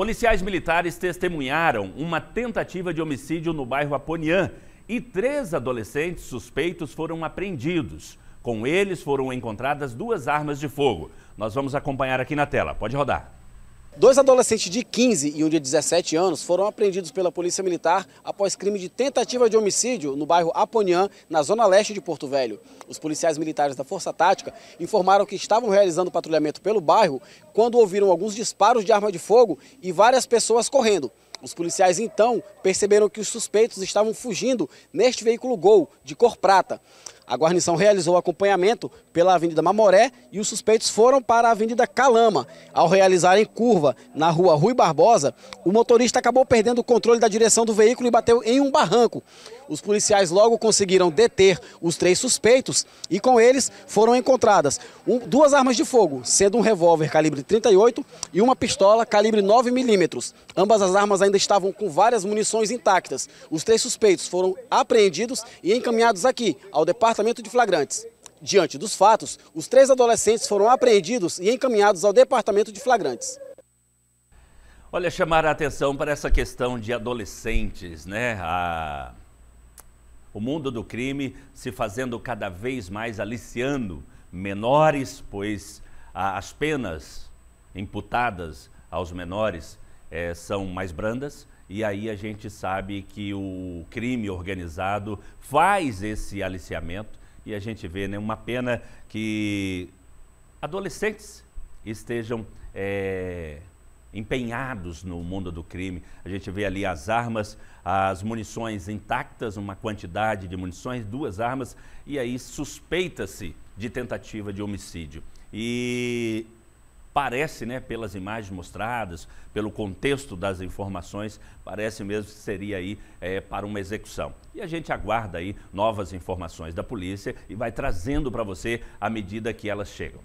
Policiais militares testemunharam uma tentativa de homicídio no bairro Aponian e três adolescentes suspeitos foram apreendidos. Com eles foram encontradas duas armas de fogo. Nós vamos acompanhar aqui na tela. Pode rodar. Dois adolescentes de 15 e um de 17 anos foram apreendidos pela Polícia Militar após crime de tentativa de homicídio no bairro Aponhã, na zona leste de Porto Velho. Os policiais militares da Força Tática informaram que estavam realizando patrulhamento pelo bairro quando ouviram alguns disparos de arma de fogo e várias pessoas correndo. Os policiais então perceberam que os suspeitos estavam fugindo neste veículo Gol de cor prata. A guarnição realizou acompanhamento pela Avenida Mamoré e os suspeitos foram para a Avenida Calama. Ao realizarem curva na rua Rui Barbosa, o motorista acabou perdendo o controle da direção do veículo e bateu em um barranco. Os policiais logo conseguiram deter os três suspeitos e com eles foram encontradas um, duas armas de fogo, sendo um revólver calibre 38 e uma pistola calibre 9 milímetros. Ambas as armas ainda estavam com várias munições intactas. Os três suspeitos foram apreendidos e encaminhados aqui ao departamento de flagrantes. Diante dos fatos, os três adolescentes foram apreendidos e encaminhados ao departamento de flagrantes. Olha, chamar a atenção para essa questão de adolescentes, né? A... O mundo do crime se fazendo cada vez mais aliciando menores, pois as penas imputadas aos menores é, são mais brandas e aí a gente sabe que o crime organizado faz esse aliciamento e a gente vê né, uma pena que adolescentes estejam é, empenhados no mundo do crime. A gente vê ali as armas, as munições intactas, uma quantidade de munições, duas armas, e aí suspeita-se de tentativa de homicídio. E Parece, né, pelas imagens mostradas, pelo contexto das informações, parece mesmo que seria aí é, para uma execução. E a gente aguarda aí novas informações da polícia e vai trazendo para você à medida que elas chegam.